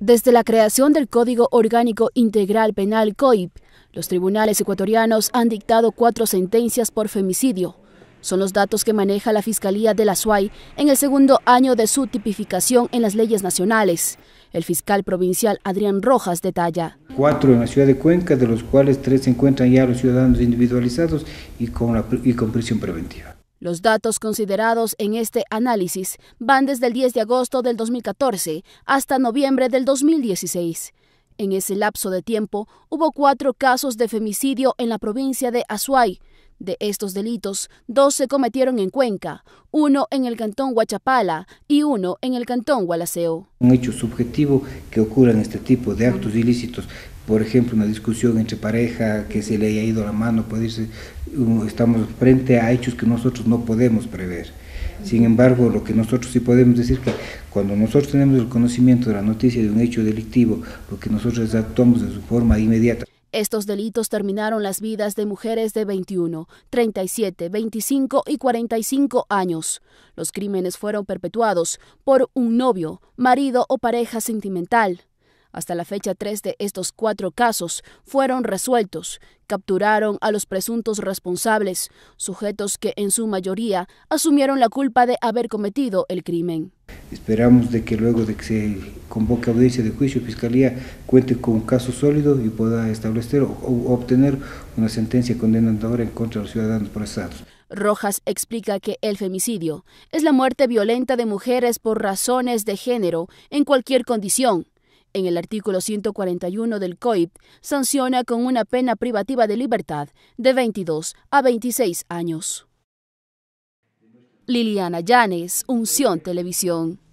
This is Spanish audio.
Desde la creación del Código Orgánico Integral Penal COIP, los tribunales ecuatorianos han dictado cuatro sentencias por femicidio. Son los datos que maneja la Fiscalía de la Suai en el segundo año de su tipificación en las leyes nacionales. El fiscal provincial Adrián Rojas detalla. Cuatro en la ciudad de Cuenca, de los cuales tres se encuentran ya los ciudadanos individualizados y con, y con prisión preventiva. Los datos considerados en este análisis van desde el 10 de agosto del 2014 hasta noviembre del 2016. En ese lapso de tiempo hubo cuatro casos de femicidio en la provincia de Azuay, de estos delitos, dos se cometieron en Cuenca, uno en el cantón Huachapala y uno en el cantón Gualaceo. Un hecho subjetivo que en este tipo de actos ilícitos, por ejemplo, una discusión entre pareja, que se le haya ido la mano, puede irse, uh, estamos frente a hechos que nosotros no podemos prever. Sin embargo, lo que nosotros sí podemos decir que cuando nosotros tenemos el conocimiento de la noticia de un hecho delictivo, lo que nosotros actuamos de su forma inmediata. Estos delitos terminaron las vidas de mujeres de 21, 37, 25 y 45 años. Los crímenes fueron perpetuados por un novio, marido o pareja sentimental. Hasta la fecha, tres de estos cuatro casos fueron resueltos. Capturaron a los presuntos responsables, sujetos que en su mayoría asumieron la culpa de haber cometido el crimen. Esperamos de que luego de que se convoque audiencia de juicio, Fiscalía cuente con un caso sólido y pueda establecer o, obtener una sentencia condenadora en contra de los ciudadanos procesados. Rojas explica que el femicidio es la muerte violenta de mujeres por razones de género en cualquier condición en el artículo 141 del COIP, sanciona con una pena privativa de libertad de 22 a 26 años. Liliana Llanes, Unción Televisión.